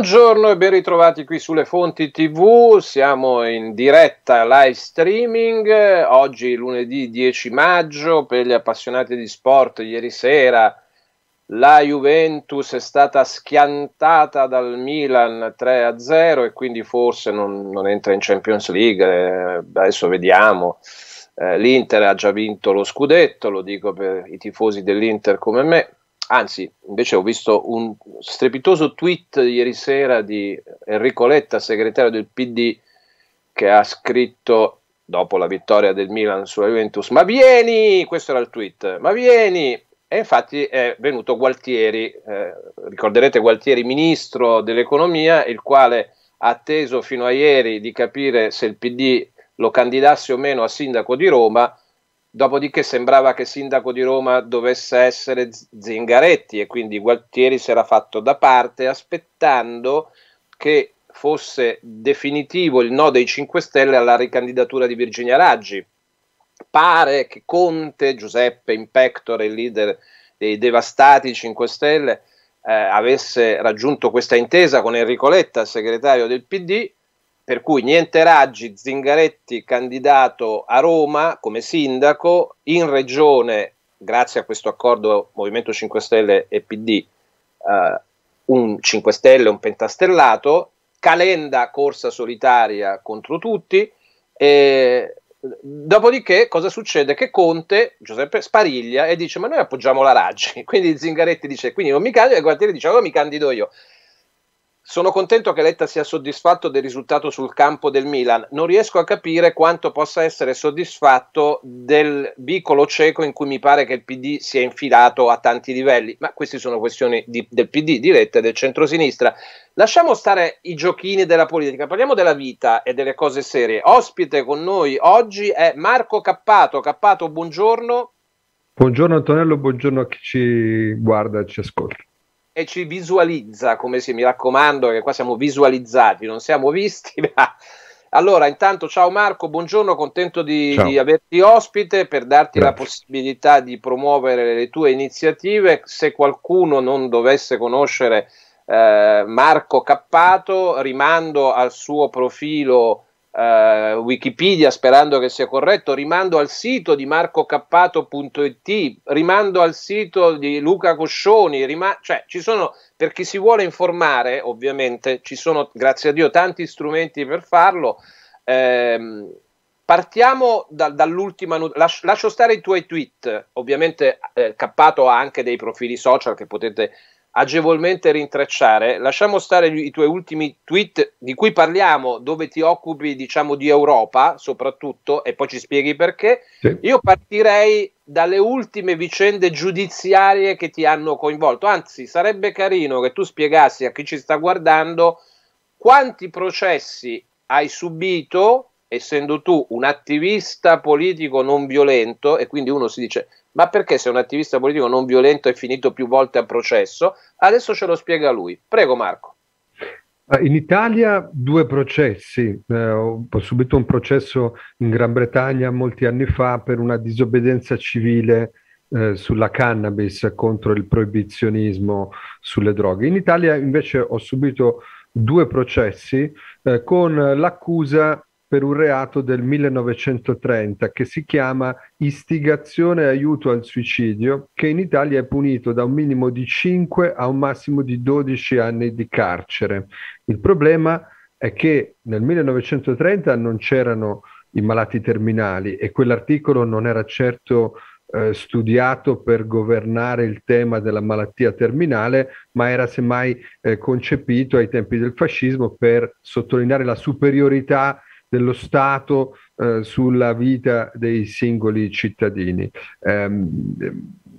Buongiorno e ben ritrovati qui sulle fonti TV, siamo in diretta live streaming, eh, oggi lunedì 10 maggio per gli appassionati di sport, ieri sera la Juventus è stata schiantata dal Milan 3-0 e quindi forse non, non entra in Champions League, eh, adesso vediamo. Eh, L'Inter ha già vinto lo scudetto, lo dico per i tifosi dell'Inter come me, anzi, invece ho visto un strepitoso tweet ieri sera di Enrico Letta, segretario del PD, che ha scritto dopo la vittoria del Milan sulla Juventus, ma vieni, questo era il tweet, ma vieni, e infatti è venuto Gualtieri, eh, ricorderete Gualtieri ministro dell'economia, il quale ha atteso fino a ieri di capire se il PD lo candidasse o meno a sindaco di Roma, Dopodiché sembrava che sindaco di Roma dovesse essere Zingaretti e quindi Gualtieri si era fatto da parte aspettando che fosse definitivo il no dei 5 Stelle alla ricandidatura di Virginia Raggi. Pare che Conte, Giuseppe Impectore, il leader dei devastati 5 Stelle, eh, avesse raggiunto questa intesa con Enrico Letta, segretario del PD, per cui niente raggi, Zingaretti candidato a Roma come sindaco, in regione, grazie a questo accordo Movimento 5 Stelle e PD, eh, un 5 Stelle, un pentastellato, Calenda corsa solitaria contro tutti, e dopodiché cosa succede? Che Conte, Giuseppe, spariglia e dice ma noi appoggiamo la Raggi, quindi Zingaretti dice quindi non mi candido e Gualtieri dice allora mi candido io. Sono contento che Letta sia soddisfatto del risultato sul campo del Milan. Non riesco a capire quanto possa essere soddisfatto del vicolo cieco in cui mi pare che il PD sia infilato a tanti livelli, ma queste sono questioni di, del PD, di Letta e del centrosinistra. Lasciamo stare i giochini della politica, parliamo della vita e delle cose serie. Ospite con noi oggi è Marco Cappato. Cappato, buongiorno. Buongiorno Antonello, buongiorno a chi ci guarda e ci ascolta e ci visualizza come se mi raccomando, che qua siamo visualizzati, non siamo visti, ma... Allora, intanto, ciao Marco, buongiorno, contento di, di averti ospite per darti Grazie. la possibilità di promuovere le tue iniziative. Se qualcuno non dovesse conoscere eh, Marco Cappato, rimando al suo profilo eh, Wikipedia sperando che sia corretto, rimando al sito di marcocappato.it, rimando al sito di Luca Coscioni, rima- cioè ci sono, per chi si vuole informare ovviamente, ci sono grazie a Dio tanti strumenti per farlo. Eh, partiamo da, dall'ultima Lascio, lascio stare i tuoi tweet, ovviamente eh, Cappato ha anche dei profili social che potete agevolmente rintracciare. Lasciamo stare i tuoi ultimi tweet di cui parliamo, dove ti occupi diciamo di Europa soprattutto e poi ci spieghi perché. Sì. Io partirei dalle ultime vicende giudiziarie che ti hanno coinvolto. Anzi, sarebbe carino che tu spiegassi a chi ci sta guardando quanti processi hai subito essendo tu un attivista politico non violento e quindi uno si dice ma perché se un attivista politico non violento è finito più volte a processo? Adesso ce lo spiega lui. Prego Marco. Ah, in Italia due processi, eh, ho subito un processo in Gran Bretagna molti anni fa per una disobbedienza civile eh, sulla cannabis contro il proibizionismo sulle droghe. In Italia invece ho subito due processi eh, con l'accusa per un reato del 1930 che si chiama istigazione e aiuto al suicidio, che in Italia è punito da un minimo di 5 a un massimo di 12 anni di carcere. Il problema è che nel 1930 non c'erano i malati terminali e quell'articolo non era certo eh, studiato per governare il tema della malattia terminale, ma era semmai eh, concepito ai tempi del fascismo per sottolineare la superiorità dello Stato eh, sulla vita dei singoli cittadini. Um,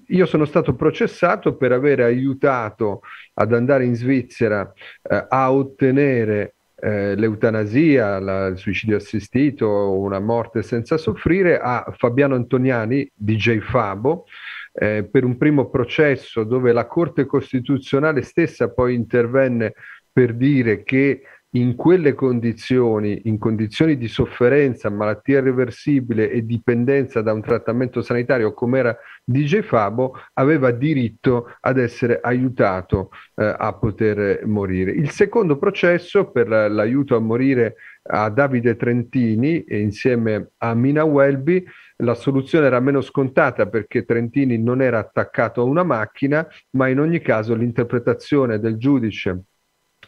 io sono stato processato per aver aiutato ad andare in Svizzera eh, a ottenere eh, l'eutanasia, la, il suicidio assistito, una morte senza soffrire a Fabiano Antoniani, DJ Fabo, eh, per un primo processo dove la Corte Costituzionale stessa poi intervenne per dire che in quelle condizioni, in condizioni di sofferenza, malattia irreversibile e dipendenza da un trattamento sanitario come era DJ Fabo, aveva diritto ad essere aiutato eh, a poter morire. Il secondo processo per l'aiuto a morire a Davide Trentini e insieme a Mina Welby la soluzione era meno scontata perché Trentini non era attaccato a una macchina, ma in ogni caso l'interpretazione del giudice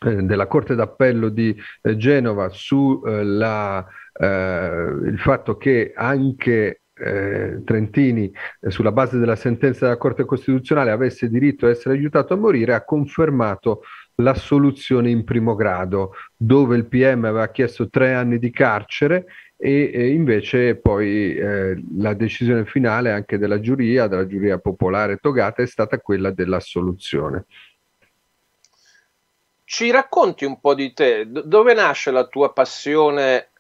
eh, della Corte d'Appello di eh, Genova sul eh, eh fatto che anche eh, Trentini, eh, sulla base della sentenza della Corte Costituzionale, avesse diritto a essere aiutato a morire, ha confermato l'assoluzione in primo grado, dove il PM aveva chiesto tre anni di carcere e, e invece poi eh, la decisione finale anche della giuria, della giuria popolare togata, è stata quella dell'assoluzione. Ci racconti un po' di te, dove nasce la tua passione,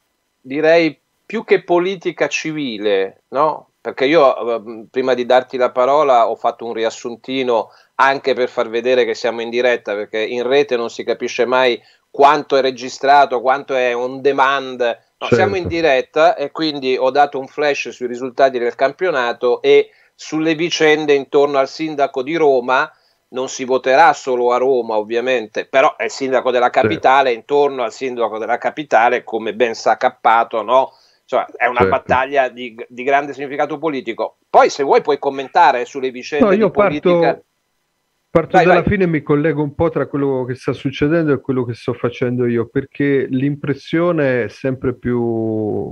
direi più che politica civile, no? Perché io ehm, prima di darti la parola ho fatto un riassuntino anche per far vedere che siamo in diretta, perché in rete non si capisce mai quanto è registrato, quanto è on demand. No, certo. Siamo in certo. diretta e quindi ho dato un flash sui risultati del campionato e sulle vicende intorno al sindaco di Roma non si voterà solo a Roma ovviamente, però è il sindaco della capitale, certo. intorno al sindaco della capitale, come ben sa Cappato, no? Cioè, è una certo. battaglia di, di, grande significato politico. Poi se vuoi puoi commentare sulle vicende no, io politica. Parto... Parto vai, dalla vai. fine e mi collego un po' tra quello che sta succedendo e quello che sto facendo io, perché l'impressione è sempre più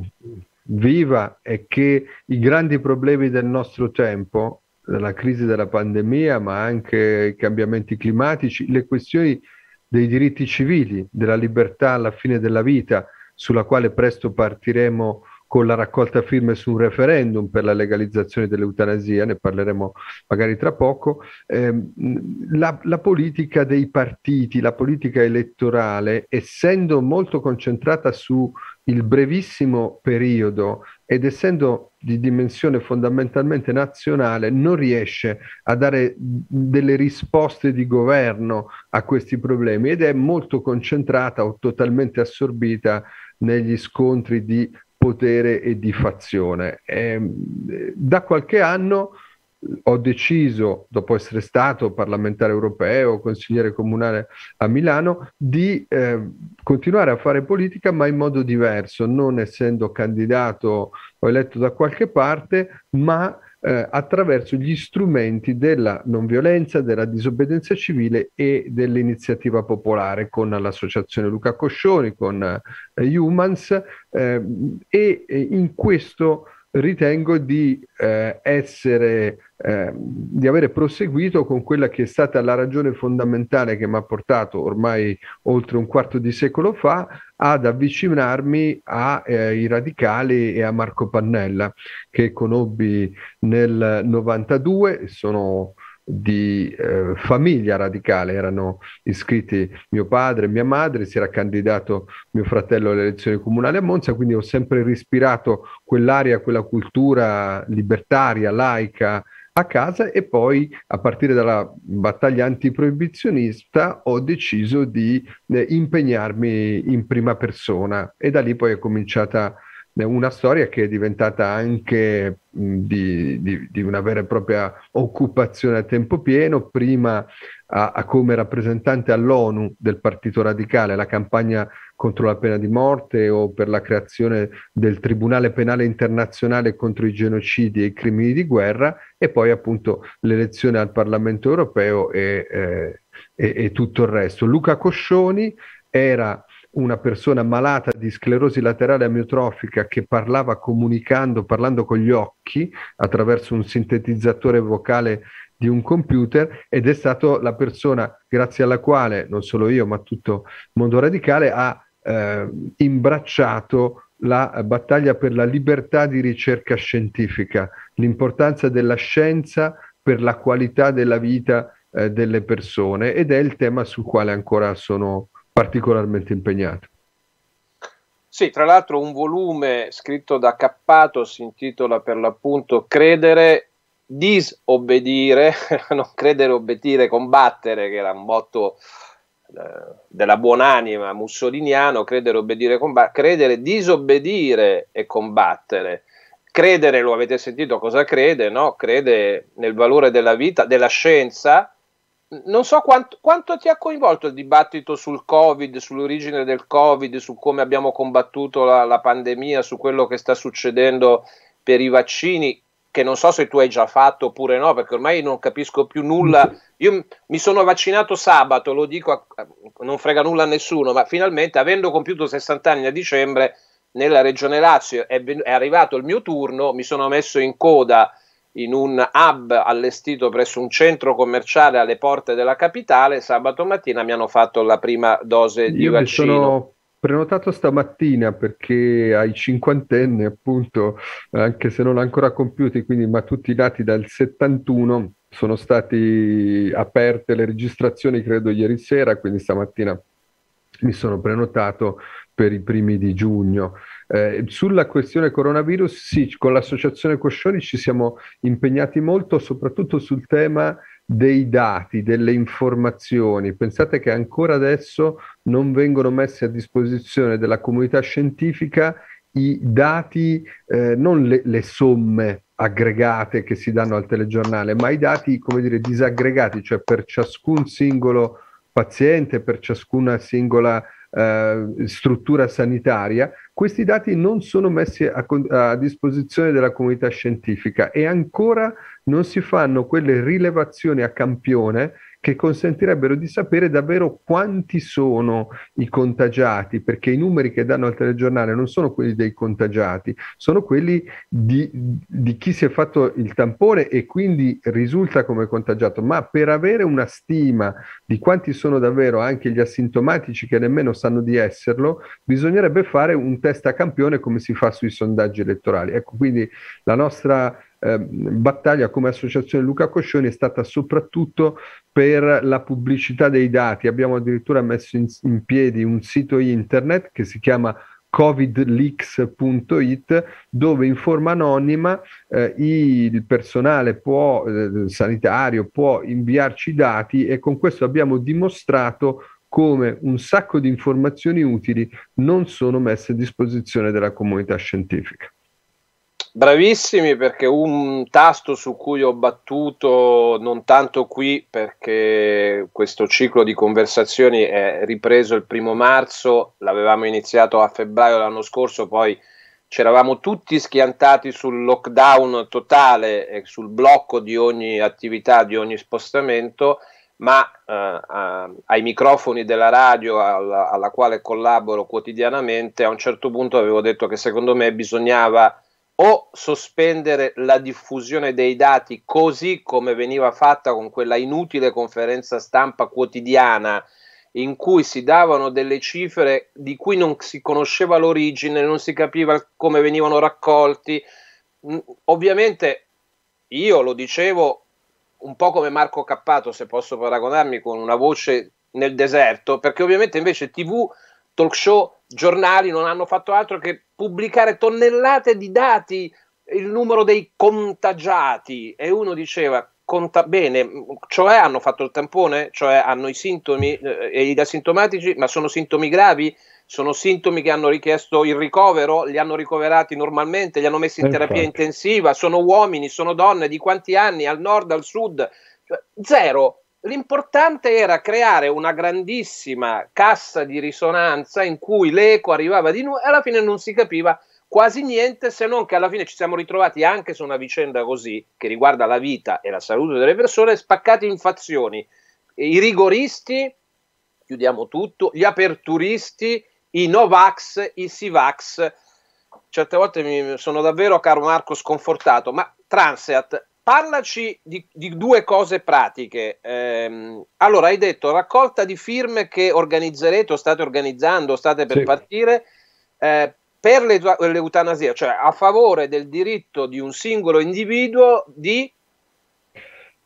viva è che i grandi problemi del nostro tempo dalla crisi della pandemia, ma anche i cambiamenti climatici, le questioni dei diritti civili, della libertà alla fine della vita, sulla quale presto partiremo con la raccolta firme su un referendum per la legalizzazione dell'eutanasia, ne parleremo magari tra poco, ehm, la, la, politica dei partiti, la politica elettorale, essendo molto concentrata sul brevissimo periodo ed essendo di dimensione fondamentalmente nazionale, non riesce a dare delle risposte di governo a questi problemi ed è molto concentrata o totalmente assorbita negli scontri di potere e di fazione. E, ehm, da qualche anno eh, ho deciso, dopo essere stato parlamentare europeo, consigliere comunale a Milano, di eh, continuare a fare politica ma in modo diverso, non essendo candidato o eletto da qualche parte, ma eh, attraverso gli strumenti della non violenza, della disobbedienza civile e dell'iniziativa popolare con l'associazione Luca Coscioni, con eh, Humans eh, e eh, in questo ritengo di eh, essere eh, di avere proseguito con quella che è stata la ragione fondamentale che mi ha portato ormai oltre un quarto di secolo fa ad avvicinarmi ai eh, radicali e a Marco Pannella che conobbi nel 92 sono di eh, famiglia radicale, erano iscritti mio padre mia madre, si era candidato mio fratello alle elezioni comunali a Monza, quindi ho sempre respirato quell'aria, quella cultura libertaria, laica a casa e poi a partire dalla battaglia antiproibizionista ho deciso di eh, impegnarmi in prima persona e da lì poi è cominciata una storia che è diventata anche di, di, di, una vera e propria occupazione a tempo pieno, prima a, a come rappresentante all'ONU del Partito Radicale, la campagna contro la pena di morte o per la creazione del Tribunale Penale Internazionale contro i genocidi e i crimini di guerra e poi appunto l'elezione al Parlamento europeo e, eh, e, e tutto il resto. Luca Coscioni era una persona malata di sclerosi laterale amiotrofica che parlava comunicando, parlando con gli occhi attraverso un sintetizzatore vocale di un computer ed è stata la persona grazie alla quale, non solo io ma tutto il mondo radicale, ha eh, imbracciato la battaglia per la libertà di ricerca scientifica, l'importanza della scienza per la qualità della vita eh, delle persone ed è il tema sul quale ancora sono particolarmente impegnato. Sì, tra l'altro un volume scritto da Cappato si intitola per l'appunto Credere, disobbedire, non credere, obbedire, combattere, che era un motto eh, della buonanima mussoliniano, credere, obbedire, combattere, credere, disobbedire e combattere. Credere, lo avete sentito cosa crede, no? Crede nel valore della vita, della scienza, non so quanto, quanto, ti ha coinvolto il dibattito sul Covid, sull'origine del Covid, su come abbiamo combattuto la, la, pandemia, su quello che sta succedendo per i vaccini, che non so se tu hai già fatto oppure no, perché ormai non capisco più nulla. Io mi sono vaccinato sabato, lo dico, a, non frega nulla a nessuno, ma finalmente, avendo compiuto 60 anni a dicembre, nella regione Lazio è, è arrivato il mio turno, mi sono messo in coda in un hub allestito presso un centro commerciale alle porte della capitale. Sabato mattina mi hanno fatto la prima dose di Io di vaccino. Sono prenotato stamattina perché ai cinquantenni, appunto, anche se non ancora compiuti, quindi ma tutti dati dal 71, sono state aperte le registrazioni credo ieri sera, quindi stamattina mi sono prenotato per i primi di giugno. Eh, sulla questione coronavirus, sì, con l'associazione Coscioni ci siamo impegnati molto, soprattutto sul tema dei dati, delle informazioni. Pensate che ancora adesso non vengono messi a disposizione della comunità scientifica i dati, eh, non le, le somme aggregate che si danno al telegiornale, ma i dati, come dire, disaggregati, cioè per ciascun singolo paziente, per ciascuna singola eh, struttura sanitaria, questi dati non sono messi a, a disposizione della comunità scientifica e ancora non si fanno quelle rilevazioni a campione che consentirebbero di sapere davvero quanti sono i contagiati, perché i numeri che danno al telegiornale non sono quelli dei contagiati, sono quelli di, di chi si è fatto il tampone e quindi risulta come contagiato, ma per avere una stima di quanti sono davvero anche gli asintomatici che nemmeno sanno di esserlo, bisognerebbe fare un test a campione come si fa sui sondaggi elettorali. Ecco, quindi la nostra Ehm, battaglia come associazione Luca Coscioni è stata soprattutto per la pubblicità dei dati. Abbiamo addirittura messo in, in piedi un sito internet che si chiama covidleaks.it dove in forma anonima eh, il personale può, eh, sanitario può inviarci i dati e con questo abbiamo dimostrato come un sacco di informazioni utili non sono messe a disposizione della comunità scientifica. Bravissimi perché un tasto su cui ho battuto non tanto qui perché questo ciclo di conversazioni è ripreso il primo marzo, l'avevamo iniziato a febbraio l'anno scorso, poi c'eravamo tutti schiantati sul lockdown totale e sul blocco di ogni attività, di ogni spostamento, ma eh, a, ai microfoni della radio alla, alla quale collaboro quotidianamente a un certo punto avevo detto che secondo me bisognava o sospendere la diffusione dei dati così come veniva fatta con quella inutile conferenza stampa quotidiana in cui si davano delle cifre di cui non si conosceva l'origine, non si capiva come venivano raccolti. Mm, ovviamente io lo dicevo un po' come Marco Cappato, se posso paragonarmi con una voce nel deserto, perché ovviamente invece TV talk show, giornali non hanno fatto altro che pubblicare tonnellate di dati, il numero dei contagiati e uno diceva conta bene, cioè hanno fatto il tampone, cioè hanno i sintomi eh, e gli asintomatici, ma sono sintomi gravi, sono sintomi che hanno richiesto il ricovero, li hanno ricoverati normalmente, li hanno messi in Infatti. terapia intensiva, sono uomini, sono donne, di quanti anni, al nord, al sud, cioè, zero, L'importante era creare una grandissima cassa di risonanza in cui l'eco arrivava di nuovo e alla fine non si capiva quasi niente, se non che alla fine ci siamo ritrovati anche su una vicenda così, che riguarda la vita e la salute delle persone, spaccati in fazioni. I rigoristi, chiudiamo tutto, gli aperturisti, i Novax, i Sivax. Certe volte mi sono davvero, caro Marco, sconfortato, ma Transeat Parlaci di, di due cose pratiche. Eh, allora, hai detto raccolta di firme che organizzerete o state organizzando, state per sì. partire, eh, per l'eutanasia, cioè a favore del diritto di un singolo individuo di...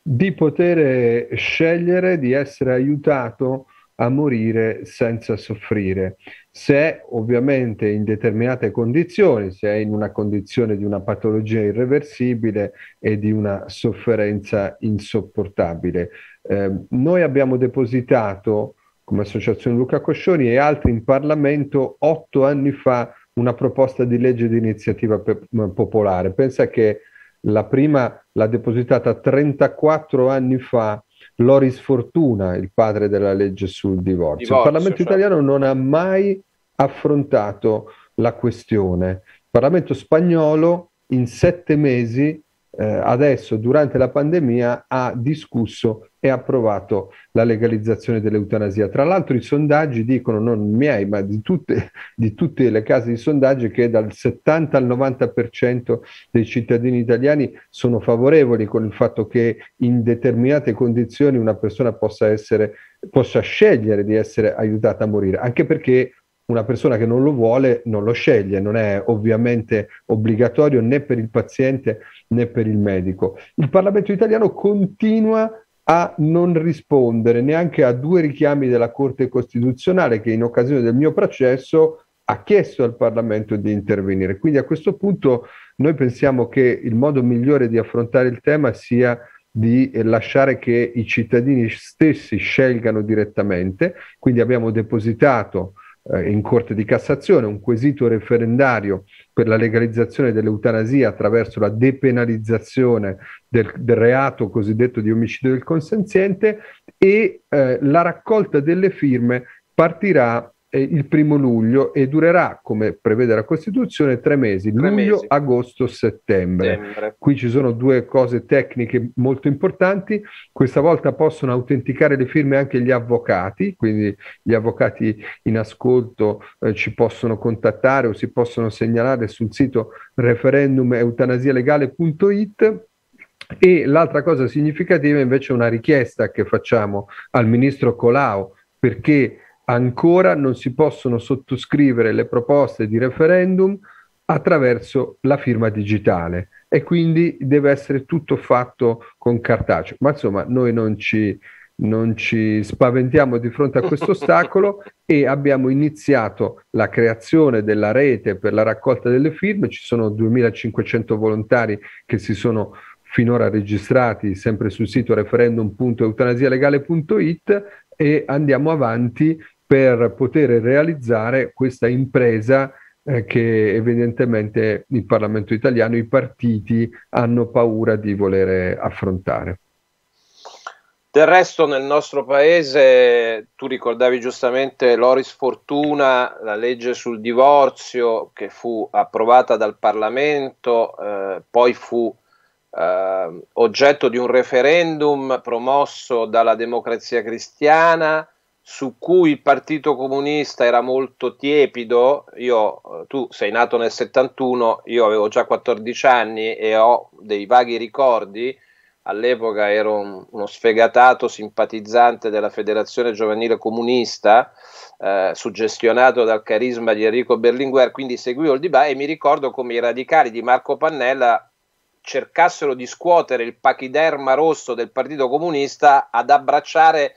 Di poter scegliere di essere aiutato a morire senza soffrire se ovviamente in determinate condizioni, se è in una condizione di una patologia irreversibile e di una sofferenza insopportabile. Eh, noi abbiamo depositato come Associazione Luca Coscioni e altri in Parlamento otto anni fa una proposta di legge di iniziativa pe- popolare. Pensa che la prima l'ha depositata 34 anni fa Loris Fortuna, il padre della legge sul divorzio. divorzio il Parlamento cioè. italiano non ha mai affrontato la questione. Il Parlamento spagnolo in sette mesi eh, adesso durante la pandemia ha discusso e approvato la legalizzazione dell'eutanasia. Tra l'altro i sondaggi dicono, non miei, ma di tutte, di tutte le case di sondaggi, che dal 70 al 90% dei cittadini italiani sono favorevoli con il fatto che in determinate condizioni una persona possa, essere, possa scegliere di essere aiutata a morire, anche perché una persona che non lo vuole non lo sceglie, non è ovviamente obbligatorio né per il paziente né per il medico. Il Parlamento italiano continua a non rispondere neanche a due richiami della Corte Costituzionale che in occasione del mio processo ha chiesto al Parlamento di intervenire. Quindi a questo punto noi pensiamo che il modo migliore di affrontare il tema sia di lasciare che i cittadini stessi scelgano direttamente, quindi abbiamo depositato eh, in Corte di Cassazione, un quesito referendario per la legalizzazione dell'eutanasia attraverso la depenalizzazione del, del reato cosiddetto di omicidio del consenziente e eh, la raccolta delle firme partirà eh, il primo luglio e durerà, come prevede la Costituzione, tre mesi, tre luglio, mesi. agosto, settembre. settembre. Qui ci sono due cose tecniche molto importanti, questa volta possono autenticare le firme anche gli avvocati, quindi gli avvocati in ascolto eh, ci possono contattare o si possono segnalare sul sito referendumeeutanasialegale.it e l'altra cosa significativa invece è una richiesta che facciamo al ministro Colau perché Ancora non si possono sottoscrivere le proposte di referendum attraverso la firma digitale e quindi deve essere tutto fatto con cartaceo. Ma insomma, noi non ci, non ci spaventiamo di fronte a questo ostacolo e abbiamo iniziato la creazione della rete per la raccolta delle firme. Ci sono 2500 volontari che si sono finora registrati sempre sul sito referendum.eutanasialegale.it e andiamo avanti per poter realizzare questa impresa eh, che evidentemente il Parlamento italiano, i partiti hanno paura di volere affrontare. Del resto nel nostro paese, tu ricordavi giustamente Loris Fortuna, la legge sul divorzio che fu approvata dal Parlamento, eh, poi fu eh, oggetto di un referendum promosso dalla democrazia cristiana, su cui il Partito Comunista era molto tiepido, io, eh, tu sei nato nel 71, io avevo già 14 anni e ho dei vaghi ricordi, all'epoca ero un, uno sfegatato simpatizzante della Federazione Giovanile Comunista, eh, suggestionato dal carisma di Enrico Berlinguer, quindi seguivo il dibattito e mi ricordo come i radicali di Marco Pannella cercassero di scuotere il pachiderma rosso del Partito Comunista ad abbracciare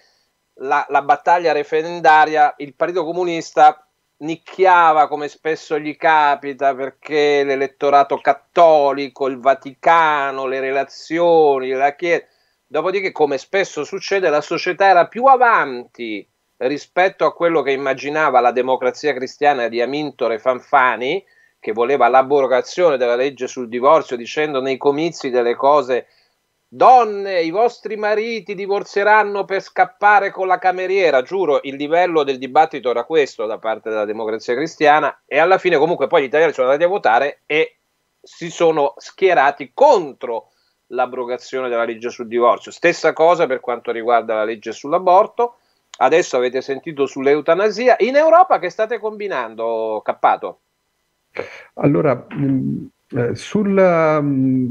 la, la battaglia referendaria, il Partito Comunista nicchiava come spesso gli capita perché l'elettorato cattolico, il Vaticano, le relazioni, la Chiesa. Dopodiché, come spesso succede, la società era più avanti rispetto a quello che immaginava la democrazia cristiana di Amintore Fanfani, che voleva l'abrogazione della legge sul divorzio dicendo nei comizi delle cose Donne, i vostri mariti divorzieranno per scappare con la cameriera. Giuro, il livello del dibattito era questo da parte della democrazia cristiana e alla fine comunque poi gli italiani sono andati a votare e si sono schierati contro l'abrogazione della legge sul divorzio. Stessa cosa per quanto riguarda la legge sull'aborto. Adesso avete sentito sull'eutanasia. In Europa che state combinando, Cappato? Allora, mm, eh, sulla mm,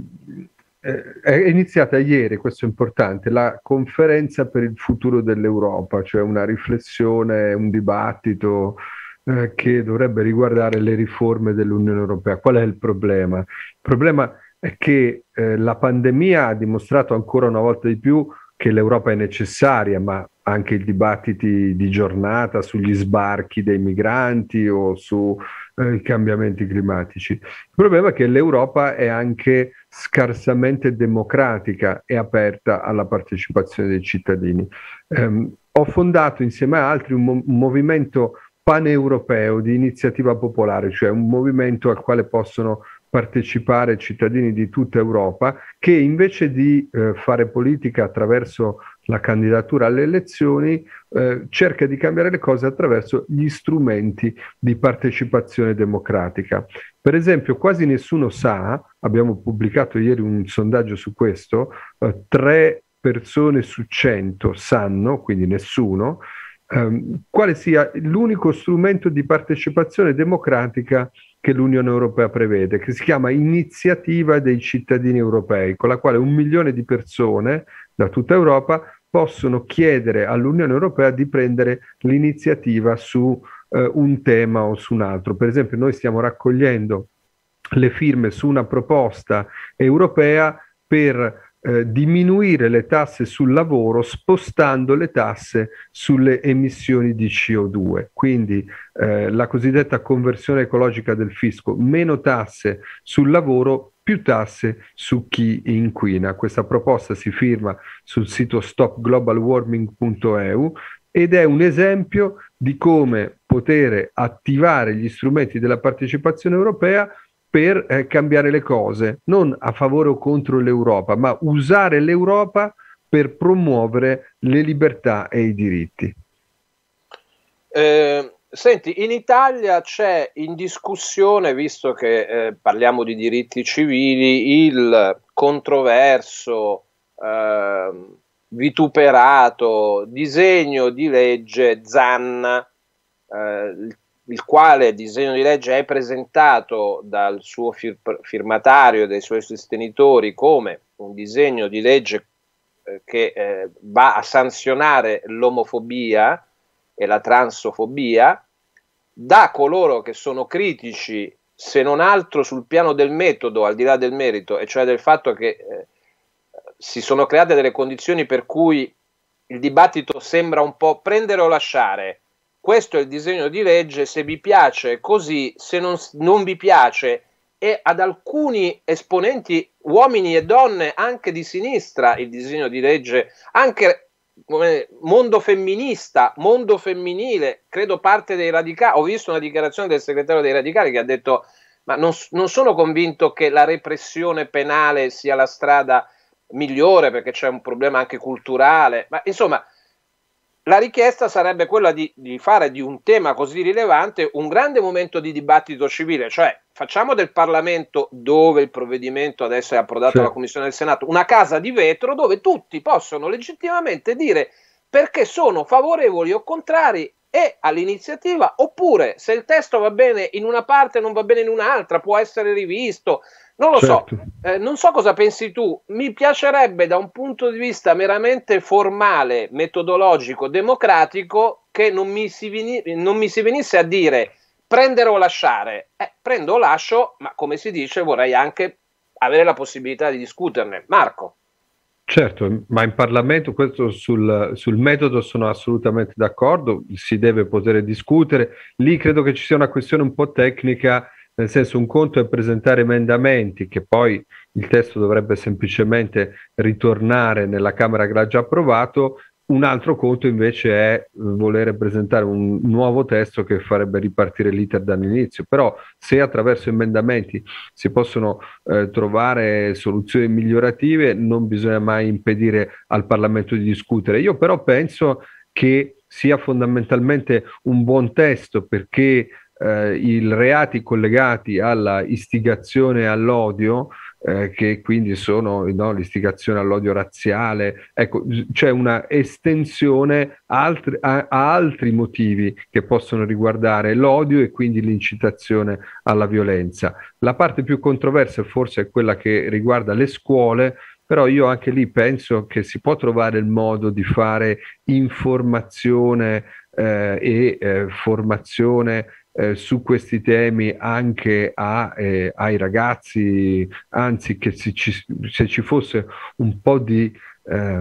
eh, è iniziata ieri, questo è importante, la conferenza per il futuro dell'Europa, cioè una riflessione, un dibattito eh, che dovrebbe riguardare le riforme dell'Unione Europea. Qual è il problema? Il problema è che eh, la pandemia ha dimostrato ancora una volta di più che l'Europa è necessaria, ma anche i dibattiti di giornata sugli sbarchi dei migranti o sui eh, cambiamenti climatici. Il problema è che l'Europa è anche scarsamente democratica e aperta alla partecipazione dei cittadini. Eh, ho fondato insieme a altri un, mo- un movimento paneuropeo di iniziativa popolare, cioè un movimento al quale possono partecipare cittadini di tutta Europa che invece di eh, fare politica attraverso la candidatura alle elezioni, eh, cerca di cambiare le cose attraverso gli strumenti di partecipazione democratica. Per esempio, quasi nessuno sa, abbiamo pubblicato ieri un sondaggio su questo, eh, tre persone su cento sanno, quindi nessuno, ehm, quale sia l'unico strumento di partecipazione democratica che l'Unione Europea prevede, che si chiama Iniziativa dei cittadini europei, con la quale un milione di persone da tutta Europa possono chiedere all'Unione Europea di prendere l'iniziativa su eh, un tema o su un altro. Per esempio, noi stiamo raccogliendo le firme su una proposta europea per eh, diminuire le tasse sul lavoro spostando le tasse sulle emissioni di CO2. Quindi eh, la cosiddetta conversione ecologica del fisco, meno tasse sul lavoro più tasse su chi inquina. Questa proposta si firma sul sito stopglobalwarming.eu ed è un esempio di come poter attivare gli strumenti della partecipazione europea per eh, cambiare le cose, non a favore o contro l'Europa, ma usare l'Europa per promuovere le libertà e i diritti. Eh, Senti, in Italia c'è in discussione, visto che eh, parliamo di diritti civili, il controverso, eh, vituperato disegno di legge Zanna, eh, il quale disegno di legge è presentato dal suo fir- firmatario e dai suoi sostenitori come un disegno di legge eh, che eh, va a sanzionare l'omofobia e la transofobia da coloro che sono critici, se non altro sul piano del metodo, al di là del merito, e cioè del fatto che eh, si sono create delle condizioni per cui il dibattito sembra un po' prendere o lasciare. Questo è il disegno di legge, se vi piace così, se non, non vi piace, e ad alcuni esponenti, uomini e donne anche di sinistra, il disegno di legge, anche mondo femminista, mondo femminile, credo parte dei radicali. Ho visto una dichiarazione del segretario dei radicali che ha detto: Ma non, non sono convinto che la repressione penale sia la strada migliore perché c'è un problema anche culturale. Ma insomma, la richiesta sarebbe quella di, di, fare di un tema così rilevante un grande momento di dibattito civile, cioè facciamo del Parlamento dove il provvedimento adesso è approdato sì. alla Commissione del Senato, una casa di vetro dove tutti possono legittimamente dire perché sono favorevoli o contrari e all'iniziativa, oppure se il testo va bene in una parte non va bene in un'altra, può essere rivisto. Non lo certo. so, eh, non so cosa pensi tu. Mi piacerebbe da un punto di vista meramente formale, metodologico, democratico, che non mi si, veni- non mi si venisse a dire prendere o lasciare. Eh, prendo o lascio, ma come si dice vorrei anche avere la possibilità di discuterne. Marco. Certo, ma in Parlamento questo sul, sul, metodo sono assolutamente d'accordo, si deve poter discutere. Lì credo che ci sia una questione un po' tecnica, nel senso un conto è presentare emendamenti che poi il testo dovrebbe semplicemente ritornare nella Camera che l'ha già approvato, un altro conto invece è eh, volere presentare un nuovo testo che farebbe ripartire l'iter dall'inizio, però se attraverso emendamenti si possono eh, trovare soluzioni migliorative non bisogna mai impedire al Parlamento di discutere. Io però penso che sia fondamentalmente un buon testo perché eh, i reati collegati alla istigazione all'odio eh, che quindi sono no, l'istigazione all'odio razziale, ecco, c'è una estensione a altri, a, a altri motivi che possono riguardare l'odio e quindi l'incitazione alla violenza. La parte più controversa forse è quella che riguarda le scuole, però io anche lì penso che si può trovare il modo di fare informazione eh, e eh, formazione eh, su questi temi anche a, eh, ai ragazzi, anzi che se ci, se ci fosse un po' di eh,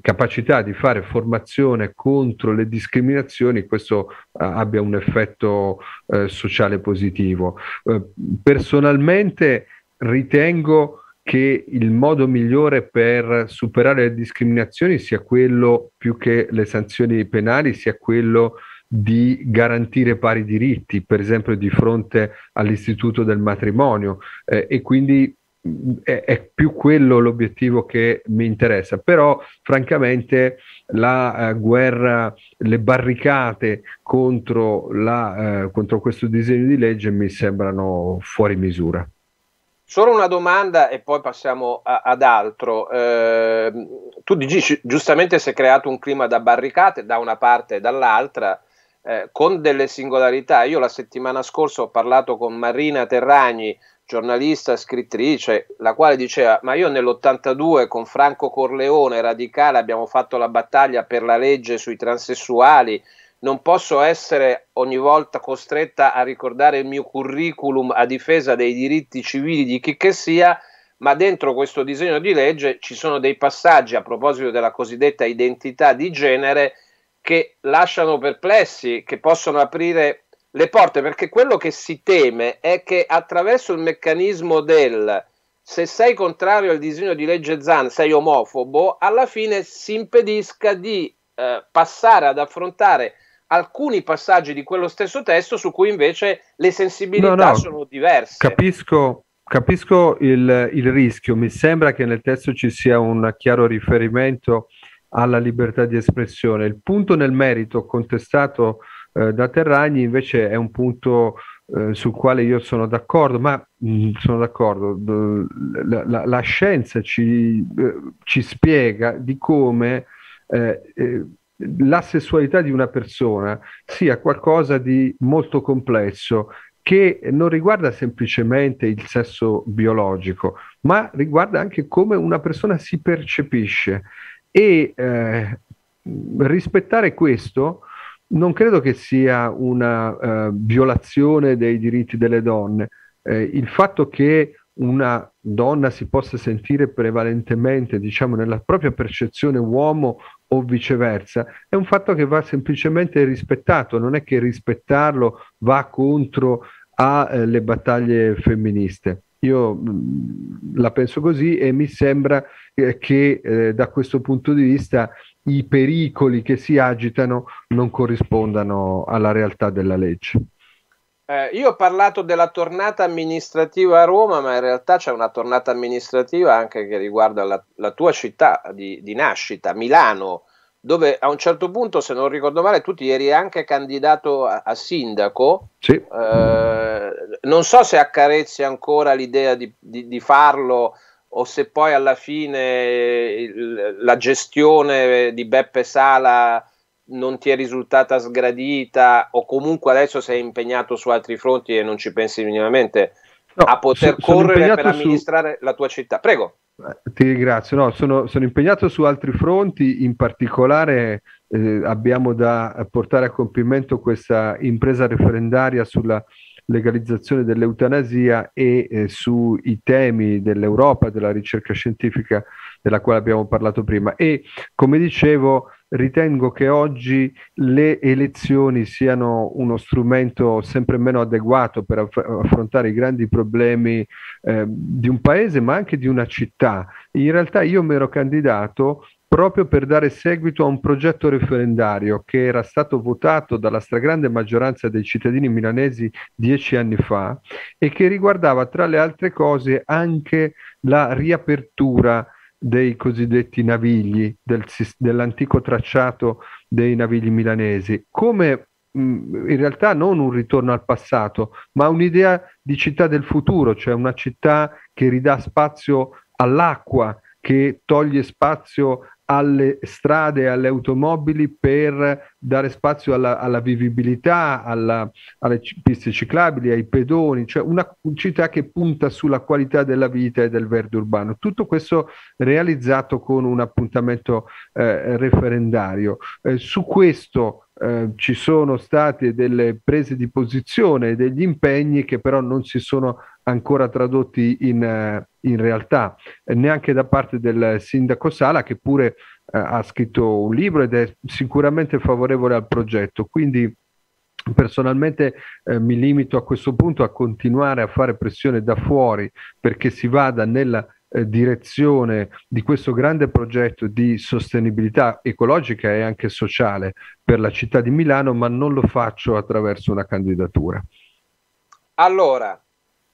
capacità di fare formazione contro le discriminazioni, questo eh, abbia un effetto eh, sociale positivo. Eh, personalmente ritengo che il modo migliore per superare le discriminazioni sia quello, più che le sanzioni penali, sia quello di garantire pari diritti, per esempio di fronte all'istituto del matrimonio eh, e quindi mm, è, è, più quello l'obiettivo che mi interessa, però francamente la eh, guerra, le barricate contro, la, eh, contro questo disegno di legge mi sembrano fuori misura. Solo una domanda e poi passiamo a, ad altro. Eh, tu dici giustamente si è creato un clima da barricate da una parte e dall'altra, eh, con delle singolarità. Io la settimana scorsa ho parlato con Marina Terragni, giornalista, scrittrice, la quale diceva, ma io nell'82 con Franco Corleone, radicale, abbiamo fatto la battaglia per la legge sui transessuali, non posso essere ogni volta costretta a ricordare il mio curriculum a difesa dei diritti civili di chi che sia, ma dentro questo disegno di legge ci sono dei passaggi a proposito della cosiddetta identità di genere che lasciano perplessi, che possono aprire le porte, perché quello che si teme è che attraverso il meccanismo del se sei contrario al disegno di legge Zan, sei omofobo, alla fine si impedisca di eh, passare ad affrontare alcuni passaggi di quello stesso testo su cui invece le sensibilità no, no, sono diverse. Capisco, capisco il, il, rischio, mi sembra che nel testo ci sia un chiaro riferimento alla libertà di espressione. Il punto nel merito contestato eh, da Terragni invece è un punto eh, sul quale io sono d'accordo, ma mh, mm, sono d'accordo, la, la, la scienza ci, eh, ci, spiega di come eh, eh, la sessualità di una persona sia qualcosa di molto complesso che non riguarda semplicemente il sesso biologico, ma riguarda anche come una persona si percepisce e eh, rispettare questo non credo che sia una eh, violazione dei diritti delle donne. Eh, il fatto che una donna si possa sentire prevalentemente, diciamo, nella propria percezione uomo o viceversa, è un fatto che va semplicemente rispettato, non è che rispettarlo va contro alle eh, battaglie femministe. Io mm, la penso così e mi sembra eh, che eh, da questo punto di vista i pericoli che si agitano non corrispondano alla realtà della legge. Eh, io ho parlato della tornata amministrativa a Roma, ma in realtà c'è una tornata amministrativa anche che riguarda la, la tua città di, di nascita, Milano dove a un certo punto, se non ricordo male, tu ti eri anche candidato a, a sindaco. Sì. Eh, non so se accarezzi ancora l'idea di, di, di farlo o se poi alla fine il, la gestione di Beppe Sala non ti è risultata sgradita o comunque adesso sei impegnato su altri fronti e non ci pensi minimamente no, a poter so, correre per amministrare la tua città. Prego. Eh, ti ringrazio, no, sono, sono impegnato su altri fronti, in particolare eh, abbiamo da portare a compimento questa impresa referendaria sulla legalizzazione dell'eutanasia e eh, sui temi dell'Europa, della ricerca scientifica della quale abbiamo parlato prima. E come dicevo, ritengo che oggi le elezioni siano uno strumento sempre meno adeguato per aff- affrontare i grandi problemi eh, di un paese, ma anche di una città. In realtà io mi ero candidato proprio per dare seguito a un progetto referendario che era stato votato dalla stragrande maggioranza dei cittadini milanesi dieci anni fa e che riguardava, tra le altre cose, anche la riapertura dei cosiddetti navigli, del, dell'antico tracciato dei navigli milanesi, come mm, in realtà non un ritorno al passato, ma un'idea di città del futuro, cioè una città che ridà spazio all'acqua, che toglie spazio alle strade, alle automobili per dare spazio alla, alla vivibilità, alla, alle piste ciclabili, ai pedoni, cioè una città che punta sulla qualità della vita e del verde urbano. Tutto questo realizzato con un appuntamento eh, referendario. Eh, su questo eh, ci sono state delle prese di posizione, degli impegni che però non si sono ancora tradotti in, eh, in realtà, eh, neanche da parte del sindaco Sala che pure eh, ha scritto un libro ed è sicuramente favorevole al progetto. Quindi Personalmente eh, mi limito a questo punto a continuare a fare pressione da fuori perché si vada nella eh, direzione di questo grande progetto di sostenibilità ecologica e anche sociale per la città di Milano, ma non lo faccio attraverso una candidatura. Allora,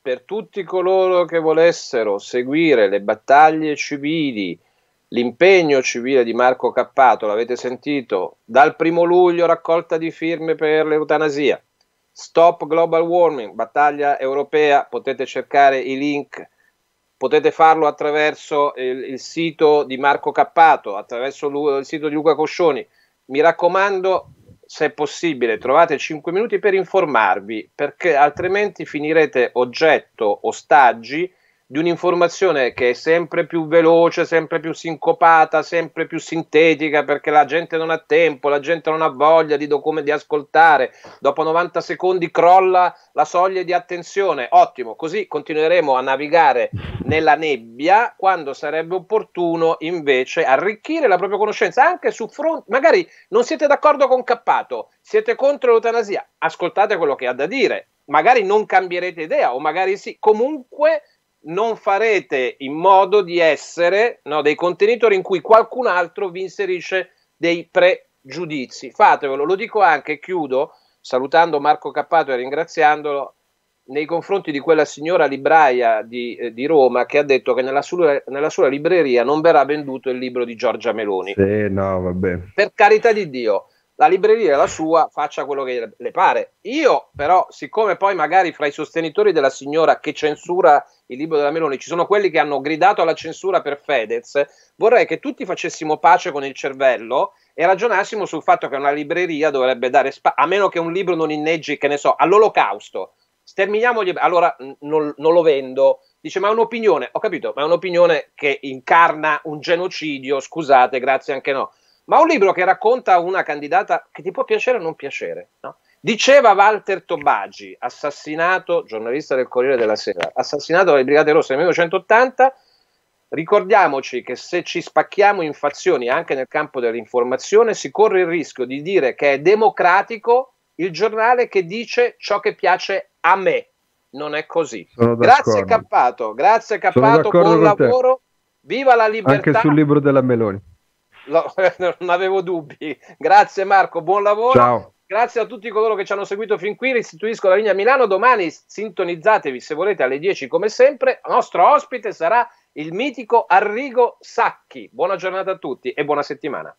per tutti coloro che volessero seguire le battaglie civili, l'impegno civile di Marco Cappato, l'avete sentito, dal primo luglio raccolta di firme per l'eutanasia, Stop Global Warming, battaglia europea, potete cercare i link Potete farlo attraverso il, il sito di Marco Cappato, attraverso il sito di Luca Coscioni. Mi raccomando, se è possibile, trovate 5 minuti per informarvi, perché altrimenti finirete oggetto, ostaggi di un'informazione che è sempre più veloce, sempre più sincopata, sempre più sintetica, perché la gente non ha tempo, la gente non ha voglia di, document- di ascoltare. Dopo 90 secondi crolla la soglia di attenzione. Ottimo, così continueremo a navigare nella nebbia quando sarebbe opportuno invece arricchire la propria conoscenza anche su fronte, Magari non siete d'accordo con Cappato, siete contro l'eutanasia, ascoltate quello che ha da dire. Magari non cambierete idea o magari sì, comunque non farete in modo di essere no, dei contenitori in cui qualcun altro vi inserisce dei pregiudizi. Fatevelo, lo dico anche, chiudo salutando Marco Cappato e ringraziandolo nei confronti di quella signora libraia di, eh, di Roma che ha detto che nella sua, nella sua, libreria non verrà venduto il libro di Giorgia Meloni. Sì, no, vabbè. Per carità di Dio, la libreria è la sua, faccia quello che le pare. Io però, siccome poi magari fra i sostenitori della signora che censura il libro della Meloni ci sono quelli che hanno gridato alla censura per Fedez, vorrei che tutti facessimo pace con il cervello e ragionassimo sul fatto che una libreria dovrebbe dare spazio, a meno che un libro non inneggi, che ne so, all'olocausto. Sterminiamogli, allora non, non lo vendo, dice ma è un'opinione, ho capito, ma è un'opinione che incarna un genocidio, scusate, grazie anche no ma un libro che racconta una candidata che ti può piacere o non piacere. No? Diceva Walter Tobagi, assassinato, giornalista del Corriere della Sera, assassinato dalle Brigate Rosse nel 1980. Ricordiamoci che se ci spacchiamo in fazioni anche nel campo dell'informazione si corre il rischio di dire che è democratico il giornale che dice ciò che piace a me. Non è così. Grazie Cappato, grazie Cappato, buon lavoro. Te. Viva la libertà. Anche sul libro della Meloni. Lo, non avevo dubbi. Grazie Marco, buon lavoro. Ciao. Grazie a tutti coloro che ci hanno seguito fin qui, restituisco la linea Milano. Domani sintonizzatevi se volete alle 10 come sempre. Il nostro ospite sarà il mitico Arrigo Sacchi. Buona giornata a tutti e buona settimana.